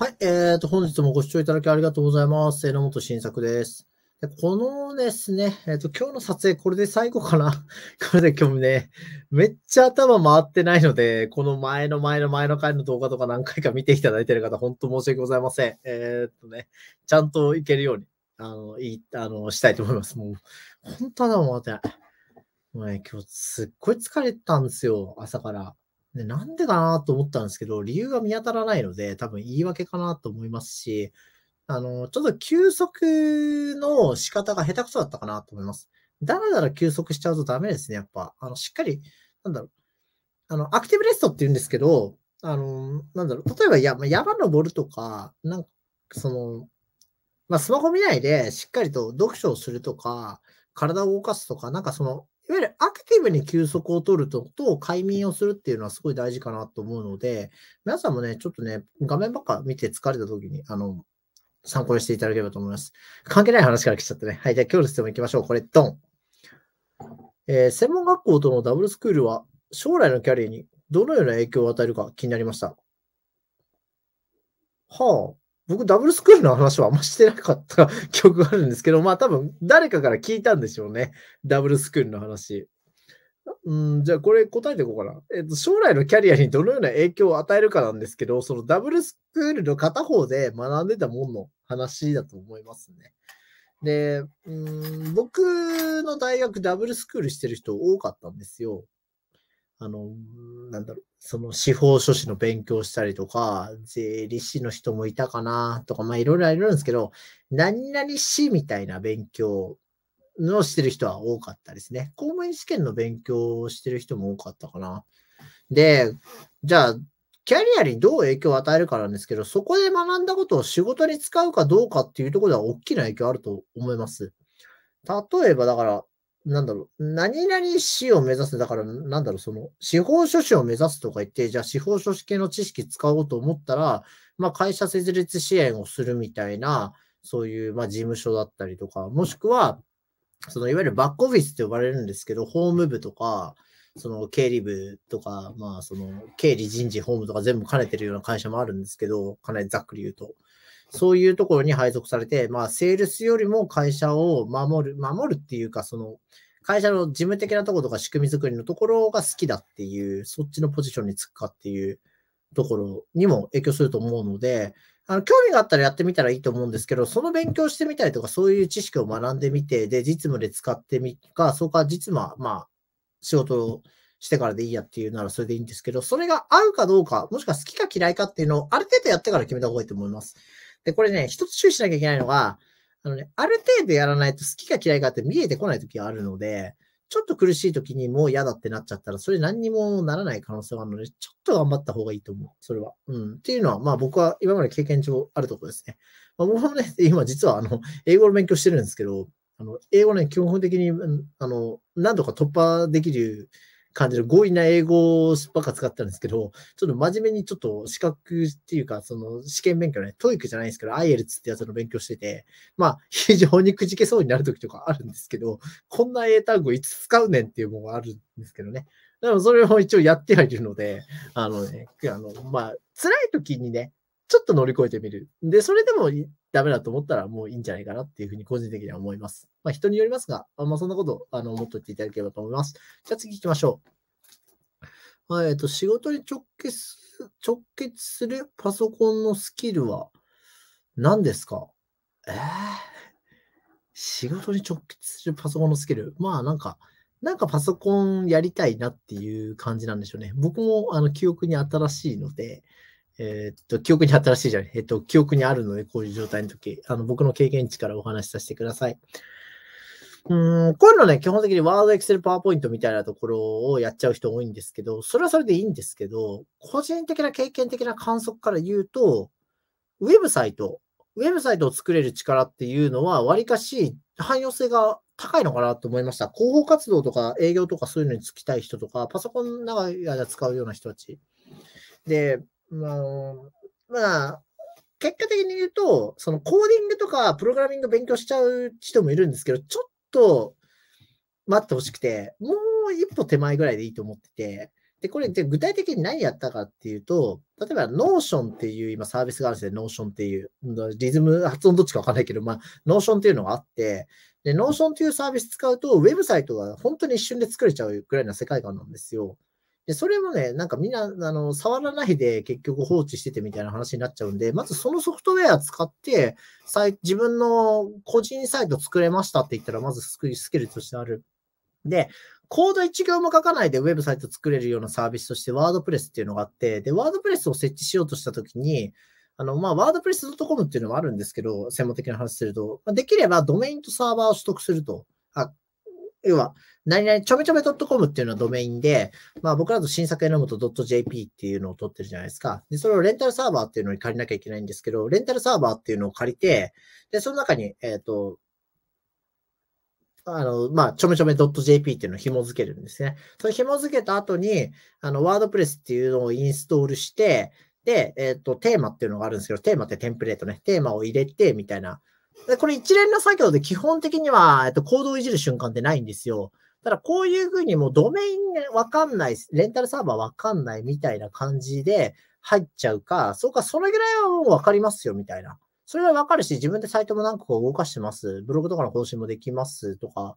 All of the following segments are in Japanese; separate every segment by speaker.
Speaker 1: はい、えー、と、本日もご視聴いただきありがとうございます。榎本晋作です。でこのですね、えっ、ー、と、今日の撮影、これで最後かな これで今日ね、めっちゃ頭回ってないので、この前の前の前の回の動画とか何回か見ていただいている方、本当申し訳ございません。えー、っとね、ちゃんといけるように、あの、いあの、したいと思います。もう、本当頭回ってない。もうね、今日すっごい疲れたんですよ、朝から。で、なんでかなと思ったんですけど、理由が見当たらないので、多分言い訳かなと思いますし、あの、ちょっと休息の仕方が下手くそだったかなと思います。だらだら休息しちゃうとダメですね、やっぱ。あの、しっかり、なんだろう。あの、アクティブレストって言うんですけど、あの、なんだろう。例えば山、山登るとか、なんか、その、まあ、スマホ見ないで、しっかりと読書をするとか、体を動かすとか、なんかその、いわゆるアクティブに休息を取るとと、快眠をするっていうのはすごい大事かなと思うので、皆さんもね、ちょっとね、画面ばっか見て疲れた時に、あの、参考にしていただければと思います。関係ない話から来ちゃったね。はい、じゃあ今日の質問いきましょう。これ、ドン。えー、専門学校とのダブルスクールは将来のキャリアにどのような影響を与えるか気になりました。はあ。僕、ダブルスクールの話はあんましてなかった記 憶があるんですけど、まあ多分誰かから聞いたんでしょうね。ダブルスクールの話。うん、じゃあこれ答えていこうかな、えっと。将来のキャリアにどのような影響を与えるかなんですけど、そのダブルスクールの片方で学んでたもんの話だと思いますね。で、ん、僕の大学ダブルスクールしてる人多かったんですよ。あの、なんだろう、その司法書士の勉強したりとか、税理士の人もいたかなとか、まあいろいろあるんですけど、何々士みたいな勉強のしてる人は多かったですね。公務員試験の勉強をしてる人も多かったかな。で、じゃあ、キャリアにどう影響を与えるかなんですけど、そこで学んだことを仕事に使うかどうかっていうところでは大きな影響あると思います。例えば、だから、なんだろう、何々市を目指す、だから、なんだろう、その、司法書士を目指すとか言って、じゃあ司法書士系の知識使おうと思ったら、まあ、会社設立支援をするみたいな、そういう、まあ、事務所だったりとか、もしくは、その、いわゆるバックオフィスって呼ばれるんですけど、法務部とか、その、経理部とか、まあ、その、経理人事法務とか全部兼ねてるような会社もあるんですけど、かなりざっくり言うと。そういうところに配属されて、まあ、セールスよりも会社を守る、守るっていうか、その、会社の事務的なところとか仕組み作りのところが好きだっていう、そっちのポジションにつくかっていうところにも影響すると思うので、あの、興味があったらやってみたらいいと思うんですけど、その勉強してみたりとか、そういう知識を学んでみて、で、実務で使ってみか、そうか、実務は、まあ、仕事をしてからでいいやっていうならそれでいいんですけど、それが合うかどうか、もしくは好きか嫌いかっていうのを、ある程度やってから決めた方がいいと思います。で、これね、一つ注意しなきゃいけないのが、あのね、ある程度やらないと好きか嫌いかって見えてこない時があるので、ちょっと苦しい時にもう嫌だってなっちゃったら、それ何にもならない可能性もあるので、ちょっと頑張った方がいいと思う。それは。うん。っていうのは、まあ僕は今まで経験上あるところですね。まあ、僕もね、今実はあの、英語の勉強してるんですけど、あの、英語ね、基本的に、あの、何度か突破できる感じの強引な英語ばっか使ったんですけど、ちょっと真面目にちょっと資格っていうか、その試験勉強ね、トイックじゃないんですけど、IELTS ってやつの勉強してて、まあ、非常にくじけそうになる時とかあるんですけど、こんな英単語いつ使うねんっていうものがあるんですけどね。だからそれを一応やってはいるので、あのね、あの、まあ、辛い時にね、ちょっと乗り越えてみる。で、それでもダメだと思ったらもういいんじゃないかなっていうふうに個人的には思います。まあ、人によりますが、まあ、そんなことあの思っておいていただければと思います。じゃあ次行きましょう。はい、えっと、仕事に直結直結するパソコンのスキルは何ですかえー、仕事に直結するパソコンのスキル。まあなんか、なんかパソコンやりたいなっていう感じなんでしょうね。僕もあの記憶に新しいので、えー、っと、記憶に新しいじゃない、えっと、記憶にあるので、こういう状態の時、あの僕の経験値からお話しさせてください。うん、こういうのね、基本的にワード、エクセル、パワーポイントみたいなところをやっちゃう人多いんですけど、それはそれでいいんですけど、個人的な経験的な観測から言うと、ウェブサイト、ウェブサイトを作れる力っていうのは、わりかし汎用性が高いのかなと思いました。広報活動とか営業とかそういうのに就きたい人とか、パソコン長い間使うような人たち。で、まあ、まあ、結果的に言うと、そのコーディングとかプログラミング勉強しちゃう人もいるんですけど、ちょっと待ってほしくて、もう一歩手前ぐらいでいいと思ってて、で、これ、で具体的に何やったかっていうと、例えば、ノーションっていう今サービスがあるんですよ。ノーションっていう。リズム、発音どっちかわかんないけど、まあ、ノーションっていうのがあって、で、ノーションっていうサービス使うと、ウェブサイトが本当に一瞬で作れちゃうぐらいな世界観なんですよ。で、それもね、なんかみんな、あの、触らないで結局放置しててみたいな話になっちゃうんで、まずそのソフトウェア使って、自分の個人サイト作れましたって言ったら、まずスキルとしてある。で、コード1行も書かないでウェブサイト作れるようなサービスとして、ワードプレスっていうのがあって、で、ワードプレスを設置しようとしたときに、あの、まあ、ワードプレス .com っていうのもあるんですけど、専門的な話すると、できればドメインとサーバーを取得すると。あ要は、何々、ちょめちょめ .com っていうのはドメインで、まあ僕らと新作のぶと .jp っていうのを取ってるじゃないですか。で、それをレンタルサーバーっていうのに借りなきゃいけないんですけど、レンタルサーバーっていうのを借りて、で、その中に、えっ、ー、と、あの、まあ、ちょめちょめ .jp っていうのを紐付けるんですね。それ紐付けた後に、あの、ワードプレスっていうのをインストールして、で、えっ、ー、と、テーマっていうのがあるんですけど、テーマってテンプレートね、テーマを入れて、みたいなこれ一連の作業で基本的には、えっと、コードをいじる瞬間ってないんですよ。ただこういうふうにもうドメインわかんない、レンタルサーバーわかんないみたいな感じで入っちゃうか、そうか、それぐらいはもうわかりますよみたいな。それはわかるし、自分でサイトも何個か動かしてます。ブログとかの更新もできますとか。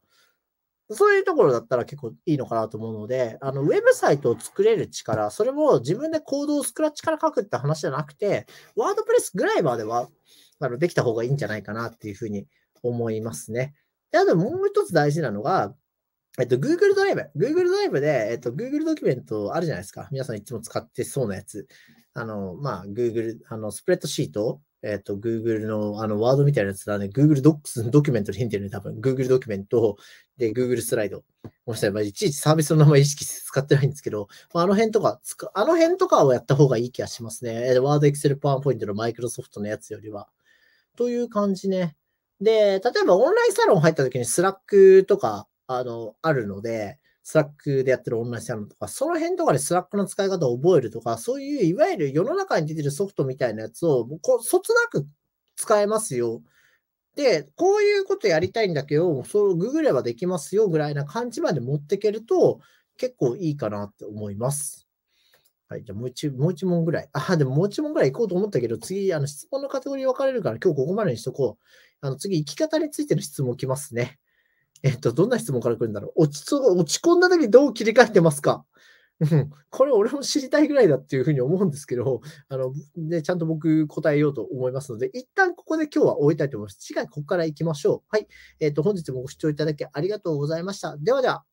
Speaker 1: そういうところだったら結構いいのかなと思うので、あの、ウェブサイトを作れる力、それも自分でコードをスクラッチから書くって話じゃなくて、ワードプレスぐらいまではあのできた方がいいんじゃないかなっていうふうに思いますね。で、あともう一つ大事なのが、えっと、Google ドライブ。Google ドライブで、えっと、Google ドキュメントあるじゃないですか。皆さんいつも使ってそうなやつ。あの、まあ、Google、あの、スプレッドシートえっ、と、Google の、あの、ワードみたいなやつだね、Google Docs のドキュメントに変てるね、多分。Google ドキュメントで、Google スライド。もしかしたら、いちいちサービスの名前意識して使ってないんですけど、まあ、あの辺とか、あの辺とかをやった方がいい気がしますね。ワード、エクセル、パワーポイントのマイクロソフトのやつよりは。という感じね。で、例えばオンラインサロン入った時にスラックとか、あの、あるので、スラックでやってるオンラインサロンとか、その辺とかでスラックの使い方を覚えるとか、そういういわゆる世の中に出てるソフトみたいなやつを、こう、そつなく使えますよ。で、こういうことやりたいんだけど、そのググればできますよぐらいな感じまで持っていけると、結構いいかなって思います。はい、じゃもう一、もう一問ぐらい。あ、でももう一問ぐらい行こうと思ったけど、次、あの、質問のカテゴリー分かれるから、今日ここまでにしとこう。あの、次、生き方についての質問来ますね。えっと、どんな質問から来るんだろう。落ち落ち込んだ時どう切り替えてますかうん、これ俺も知りたいぐらいだっていうふうに思うんですけど、あの、で、ちゃんと僕答えようと思いますので、一旦ここで今日は終えたいと思います。次回ここから行きましょう。はい。えっ、と、本日もご視聴いただきありがとうございました。ではでは。